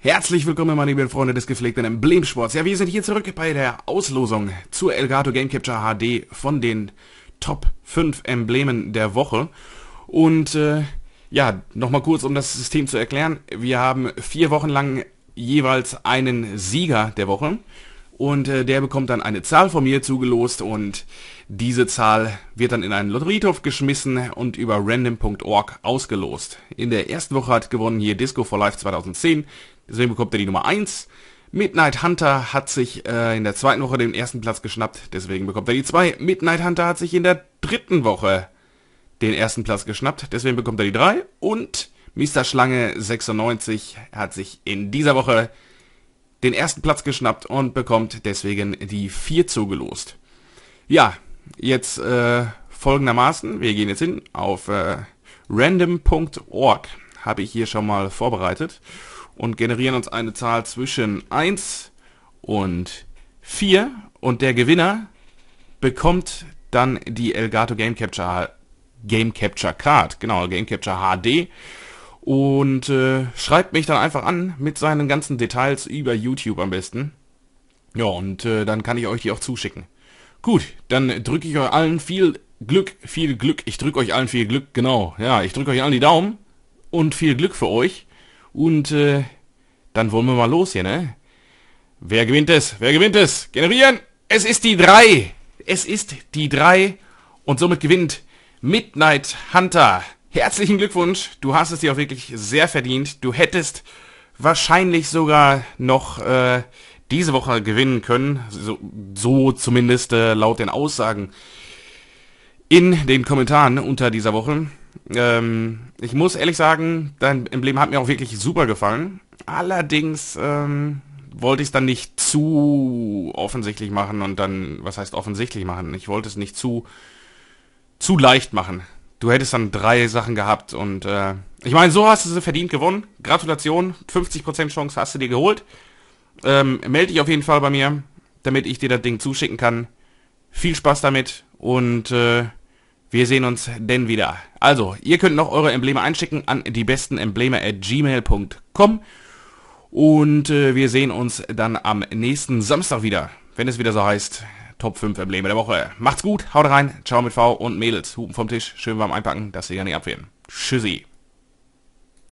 Herzlich willkommen, meine lieben Freunde des gepflegten Emblemsports. Ja, wir sind hier zurück bei der Auslosung zur Elgato Game Capture HD von den Top 5 Emblemen der Woche. Und äh, ja, nochmal kurz, um das System zu erklären. Wir haben vier Wochen lang jeweils einen Sieger der Woche und äh, der bekommt dann eine Zahl von mir zugelost und diese Zahl wird dann in einen Lotterietopf geschmissen und über random.org ausgelost. In der ersten Woche hat gewonnen hier Disco for Life 2010, deswegen bekommt er die Nummer 1. Midnight Hunter hat sich äh, in der zweiten Woche den ersten Platz geschnappt, deswegen bekommt er die 2. Midnight Hunter hat sich in der dritten Woche den ersten Platz geschnappt, deswegen bekommt er die 3. Und Mr. Schlange 96 hat sich in dieser Woche den ersten Platz geschnappt und bekommt deswegen die 4 zugelost. Ja, jetzt äh, folgendermaßen, wir gehen jetzt hin auf äh, random.org, habe ich hier schon mal vorbereitet und generieren uns eine Zahl zwischen 1 und 4 und der Gewinner bekommt dann die Elgato Game Capture Game Capture Card, genau, Game Capture HD und äh, schreibt mich dann einfach an mit seinen ganzen Details über YouTube am besten. Ja, und äh, dann kann ich euch die auch zuschicken. Gut, dann drücke ich euch allen viel Glück, viel Glück. Ich drücke euch allen viel Glück, genau. Ja, ich drücke euch allen die Daumen und viel Glück für euch. Und äh, dann wollen wir mal los hier, ne? Wer gewinnt es? Wer gewinnt es? Generieren! Es ist die 3! Es ist die 3 und somit gewinnt Midnight Hunter. Herzlichen Glückwunsch, du hast es dir auch wirklich sehr verdient. Du hättest wahrscheinlich sogar noch äh, diese Woche gewinnen können, so, so zumindest äh, laut den Aussagen in den Kommentaren unter dieser Woche. Ähm, ich muss ehrlich sagen, dein Emblem hat mir auch wirklich super gefallen. Allerdings ähm, wollte ich es dann nicht zu offensichtlich machen und dann, was heißt offensichtlich machen? Ich wollte es nicht zu, zu leicht machen du hättest dann drei Sachen gehabt und äh, ich meine, so hast du sie verdient gewonnen. Gratulation, 50% Chance hast du dir geholt. Ähm, melde dich auf jeden Fall bei mir, damit ich dir das Ding zuschicken kann. Viel Spaß damit und äh, wir sehen uns denn wieder. Also, ihr könnt noch eure Embleme einschicken an die besten Embleme at gmail.com und äh, wir sehen uns dann am nächsten Samstag wieder, wenn es wieder so heißt. Top 5 Embleme der Woche. Macht's gut, haut rein, ciao mit V und Mädels, Hupen vom Tisch, schön warm einpacken, dass sie ja nicht abwehren. Tschüssi.